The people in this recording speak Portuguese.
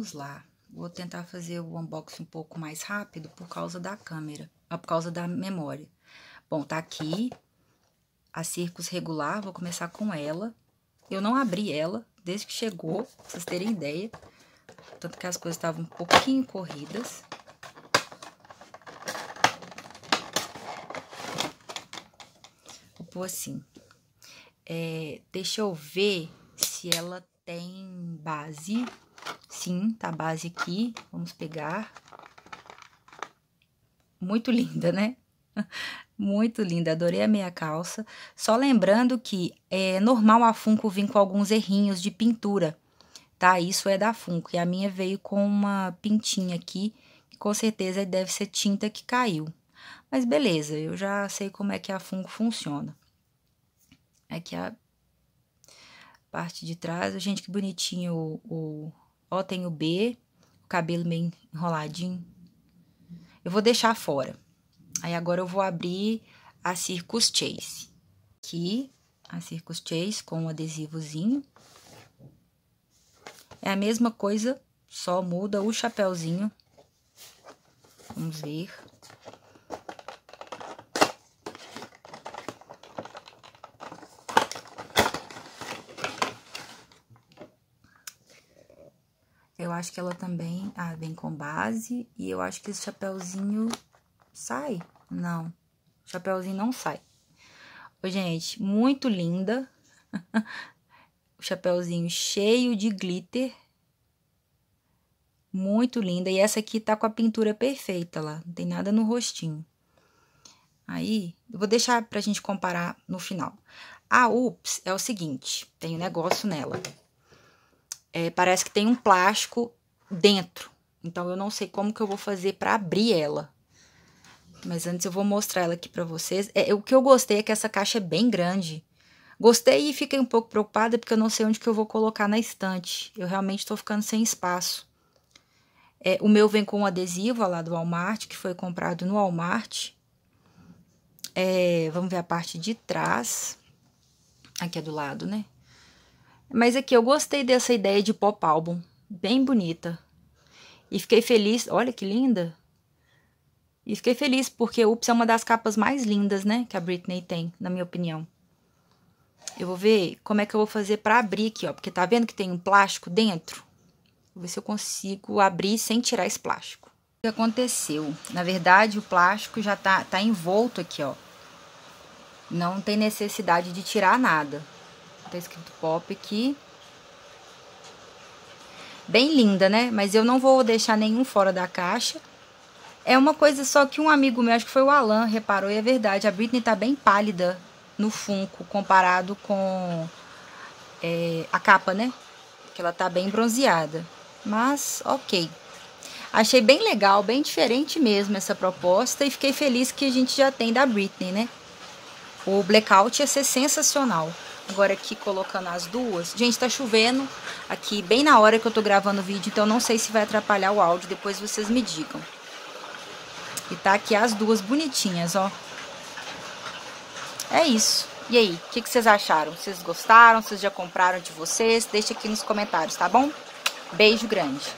Vamos lá. Vou tentar fazer o unboxing um pouco mais rápido por causa da câmera, ah, por causa da memória. Bom, tá aqui a Circus regular, vou começar com ela. Eu não abri ela desde que chegou, pra vocês terem ideia. Tanto que as coisas estavam um pouquinho corridas. Vou pôr assim. É, deixa eu ver se ela tem base Sim, tá a base aqui. Vamos pegar. Muito linda, né? Muito linda, adorei a meia calça. Só lembrando que é normal a Funko vir com alguns errinhos de pintura, tá? Isso é da Funko. E a minha veio com uma pintinha aqui, que com certeza deve ser tinta que caiu. Mas beleza, eu já sei como é que a Funko funciona. Aqui a parte de trás. Gente, que bonitinho o, o Ó, tem o B, o cabelo meio enroladinho. Eu vou deixar fora. Aí agora eu vou abrir a Circus Chase. Aqui, a Circus Chase com o um adesivozinho. É a mesma coisa, só muda o chapéuzinho. Vamos ver. acho que ela também... Ah, vem com base. E eu acho que esse chapéuzinho sai. Não. chapéuzinho não sai. gente, muito linda. o chapéuzinho cheio de glitter. Muito linda. E essa aqui tá com a pintura perfeita lá. Não tem nada no rostinho. Aí, eu vou deixar pra gente comparar no final. A ah, UPS é o seguinte, tem um negócio nela é, parece que tem um plástico dentro. Então eu não sei como que eu vou fazer para abrir ela. Mas antes eu vou mostrar ela aqui para vocês. É, o que eu gostei é que essa caixa é bem grande. Gostei e fiquei um pouco preocupada porque eu não sei onde que eu vou colocar na estante. Eu realmente estou ficando sem espaço. É, o meu vem com um adesivo lá do Walmart, que foi comprado no Walmart. É, vamos ver a parte de trás. Aqui é do lado, né? Mas aqui é eu gostei dessa ideia de pop álbum, bem bonita. E fiquei feliz, olha que linda. E fiquei feliz porque Ups é uma das capas mais lindas, né, que a Britney tem, na minha opinião. Eu vou ver como é que eu vou fazer para abrir aqui, ó, porque tá vendo que tem um plástico dentro? Vou ver se eu consigo abrir sem tirar esse plástico. O que aconteceu? Na verdade, o plástico já tá, tá envolto aqui, ó. Não tem necessidade de tirar nada. Tá escrito pop aqui. Bem linda, né? Mas eu não vou deixar nenhum fora da caixa. É uma coisa só que um amigo meu, acho que foi o Alan, reparou, e é verdade. A Britney tá bem pálida no Funko, comparado com é, a capa, né? Que ela tá bem bronzeada. Mas, ok. Achei bem legal, bem diferente mesmo essa proposta e fiquei feliz que a gente já tem da Britney, né? O blackout ia ser sensacional. Agora aqui colocando as duas. Gente, tá chovendo aqui bem na hora que eu tô gravando o vídeo, então não sei se vai atrapalhar o áudio, depois vocês me digam. E tá aqui as duas bonitinhas, ó. É isso. E aí, o que, que vocês acharam? Vocês gostaram? Vocês já compraram de vocês? Deixa aqui nos comentários, tá bom? Beijo grande.